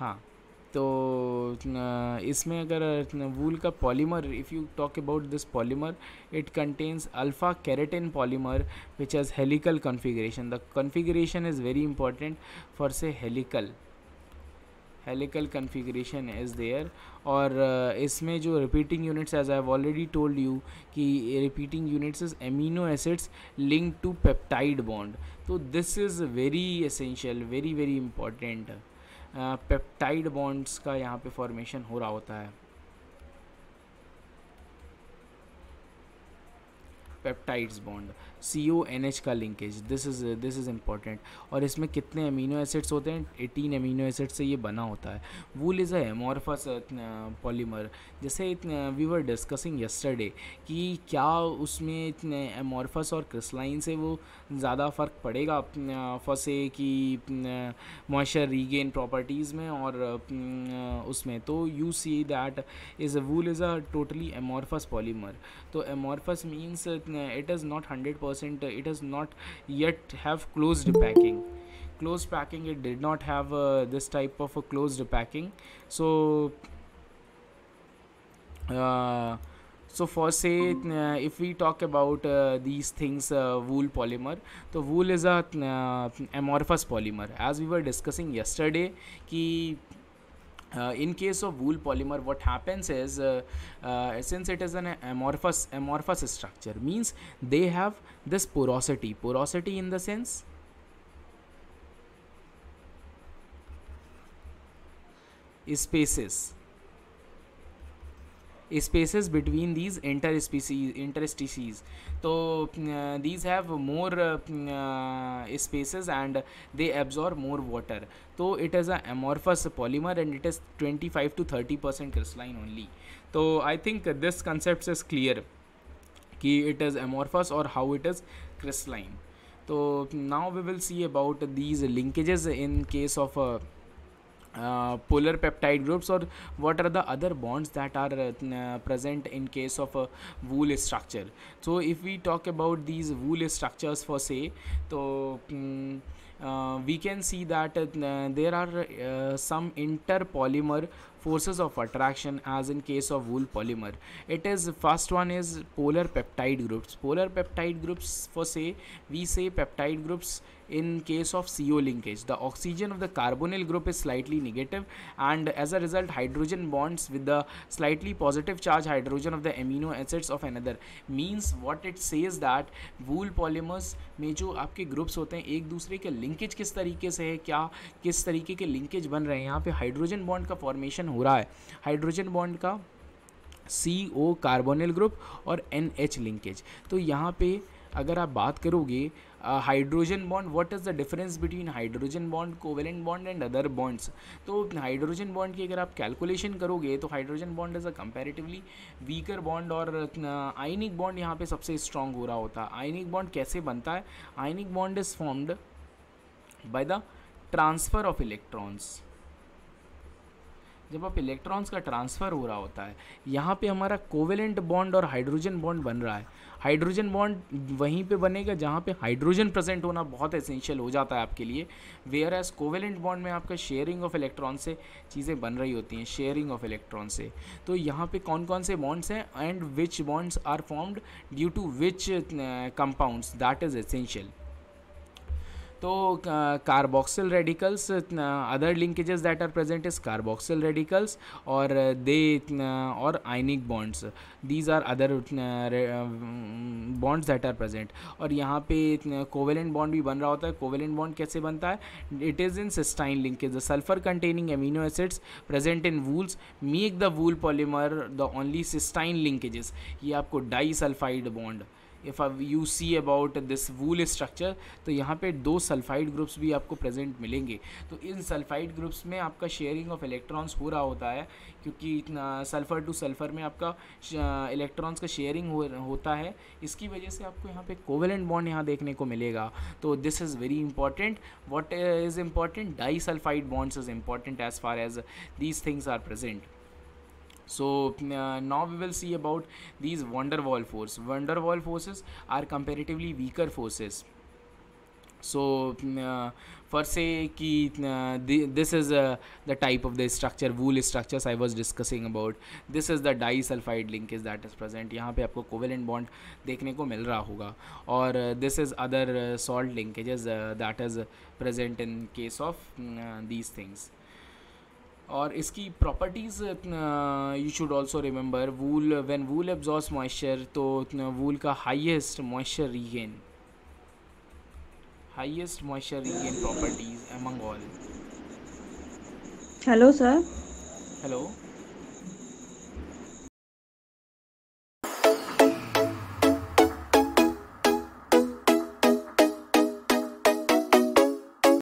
हाँ तो इसमें अगर वूल का polymer if you talk about this polymer it contains alpha keratin polymer which has helical configuration the configuration is very important for से helical helical configuration is there और इसमें जो repeating units as I have already told you कि repeating units is amino acids link to peptide bond तो this is very essential very very important peptide bonds का यहाँ पे formation हो रहा होता है peptides bond C O N H का linkage this is this is important और इसमें कितने अमीनो एसिड्स होते हैं एटीन अमीनो एसिड से ये बना होता है वूल इज़ अमोरफस पॉलीमर जैसे वी वर डिस्कसिंग यस्टरडे कि क्या उसमें इतने एमोरफस और क्रिस्लाइन से वो ज़्यादा फ़र्क पड़ेगा फंसे uh, कि मॉइस्चर रीगेन प्रॉपर्टीज़ में और uh, uh, उसमें तो you see that is wool is a totally amorphous polymer तो amorphous means it is not 100% it is not yet have closed packing closed packing it did not have uh, this type of a closed packing so uh, so for say uh, if we talk about uh, these things uh, wool polymer so wool is a uh, amorphous polymer as we were discussing yesterday ki uh, in case of wool polymer what happens is uh, uh, since it is an amorphous amorphous structure means they have this porosity porosity in the sense spaces spaces between these interspecies interstices so uh, these have more uh, uh, spaces and they absorb more water so it is a amorphous polymer and it is 25 to 30 percent crystalline only so i think this concept is clear कि it is amorphous or how it is crystalline so now we will see about these linkages in case of uh, polar peptide groups or what are the other bonds that are uh, uh, present in case of a wool structure so if we talk about these wool structures for say so mm, uh, we can see that uh, there are some interpolymer forces of attraction as in case of wool polymer it is first one is polar peptide groups polar peptide groups for say we say peptide groups in case of CO linkage the oxygen of the carbonyl group is slightly negative and as a result hydrogen bonds with the slightly positive charge hydrogen of the amino acids of another means what it says that wool polymers में जो आपके groups होते हैं एक दूसरे के linkage किस तरीके से है क्या किस तरीके के लिंकेज बन रहे हैं यहाँ पे हाइड्रोजन बॉन्ड का फॉर्मेशन हो रहा है हाइड्रोजन बॉन्ड का सी ओ कार्बोनल ग्रुप और एन एच लिंकेज तो यहाँ पे अगर आप बात करोगे hydrogen bond what is the difference between hydrogen bond covalent bond and other bonds तो हाइड्रोजन बॉन्ड की अगर आप कैलकुलेशन करोगे तो hydrogen bond is a comparatively weaker bond और आयनिक बॉन्ड यहाँ पे सबसे स्ट्रांग हो रहा होता है आयनिक बॉन्ड कैसे बनता है ionic bond is formed by the transfer of electrons जब आप इलेक्ट्रॉन्स का ट्रांसफ़र हो रहा होता है यहाँ पे हमारा कोवेलेंट बॉन्ड और हाइड्रोजन बॉन्ड बन रहा है हाइड्रोजन बॉन्ड वहीं पे बनेगा जहाँ पे हाइड्रोजन प्रेजेंट होना बहुत एसेंशियल हो जाता है आपके लिए वेयर एज कोवेलेंट बॉन्ड में आपका शेयरिंग ऑफ इलेक्ट्रॉन से चीज़ें बन रही होती हैं शेयरिंग ऑफ इलेक्ट्रॉन से तो यहाँ पर कौन कौन से बॉन्ड्स हैं and which bonds are formed due to which compounds that is essential तो carboxyl radicals other linkages that are present is carboxyl radicals और दे और ionic bonds these are other bonds that are present और यहाँ पे covalent bond भी बन रहा होता है कोवेलेंट बॉन्ड कैसे बनता है it is in cystine linkage sulphur containing amino acids present in wools make the wool polymer the only cystine linkages ये आपको disulphide bond if I you see about this wool structure तो यहाँ पे दो sulphide groups भी आपको present मिलेंगे तो इन सल्फाइड ग्रुप्स में आपका शेयरिंग ऑफ इलेक्ट्रॉन्स हो रहा होता है क्योंकि सल्फ़र टू सल्फ़र में आपका इलेक्ट्रॉन्स का शेयरिंग हो, होता है इसकी वजह से आपको यहाँ पे कोवेलेंट बॉन्ड यहाँ देखने को मिलेगा तो this is very important what is important disulphide bonds is important as far as these things are present so uh, now we will see about these wonder wall force wonder wall forces are comparatively weaker forces so uh, for say ki, uh, the, this is uh, the type of the structure wool structures i was discussing about this is the disulfide link is that is present yahan pe aapko covalent bond dekhne ko mil raha hoga aur uh, this is other uh, salt linkages uh, that is present in case of uh, these things और इसकी properties you should also remember wool when wool absorbs moisture तो wool uh, का highest moisture regain highest moisture regain properties among all hello sir hello